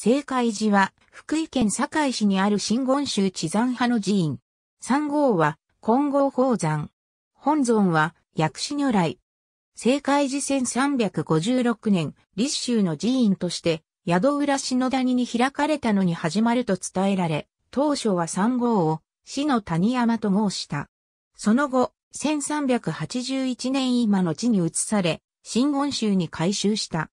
聖海寺は、福井県堺市にある新言宗地山派の寺院。三号は、金剛宝山。本尊は、薬師如来。聖海寺1356年、立州の寺院として、宿浦篠谷に開かれたのに始まると伝えられ、当初は三号を、死の谷山と号した。その後、1381年今の地に移され、新言宗に改修した。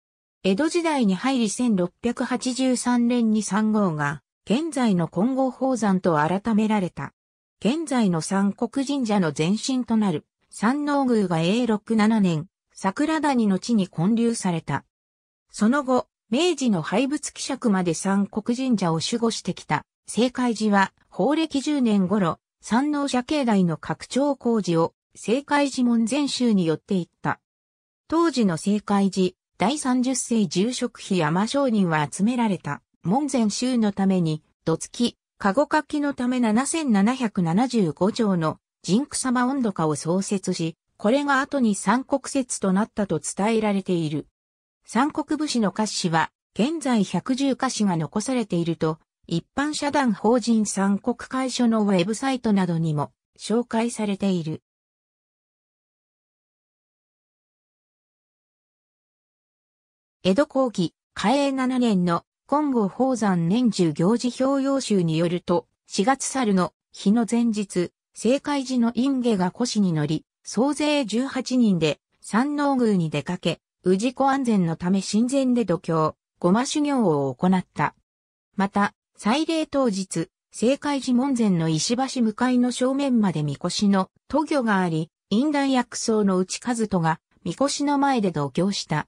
江戸時代に入り1683年に三号が、現在の金剛宝山と改められた。現在の三国神社の前身となる、三能宮が永禄7年、桜谷の地に建立された。その後、明治の廃仏希釈まで三国神社を守護してきた、聖海寺は、法暦10年頃、三能社境内の拡張工事を、聖海寺門前州に寄っていった。当時の聖海寺、第30世住職費山商人は集められた、門前州のために、土付き、カゴ書きのため7775条の人草様温度化を創設し、これが後に三国説となったと伝えられている。三国武士の歌詞は、現在110歌詞が残されていると、一般社団法人三国会所のウェブサイトなどにも紹介されている。江戸後期、嘉永7年の金剛宝山年中行事表用集によると、4月猿の日の前日、聖海寺の陰下が腰に乗り、総勢18人で山王宮に出かけ、治子安全のため神前で度胸、ごま修行を行った。また、祭礼当日、聖海寺門前の石橋向かいの正面まで神輿の都御があり、陰断薬草の内和人が神輿の前で度胸した。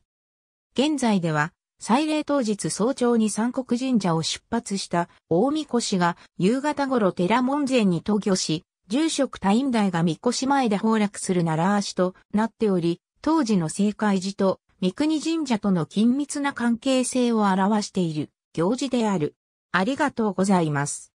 現在では、祭礼当日早朝に三国神社を出発した大神輿が夕方頃寺門前に登御し、住職隊員大が神輿前で崩落する奈良足となっており、当時の政界寺と三国神社との緊密な関係性を表している行事である。ありがとうございます。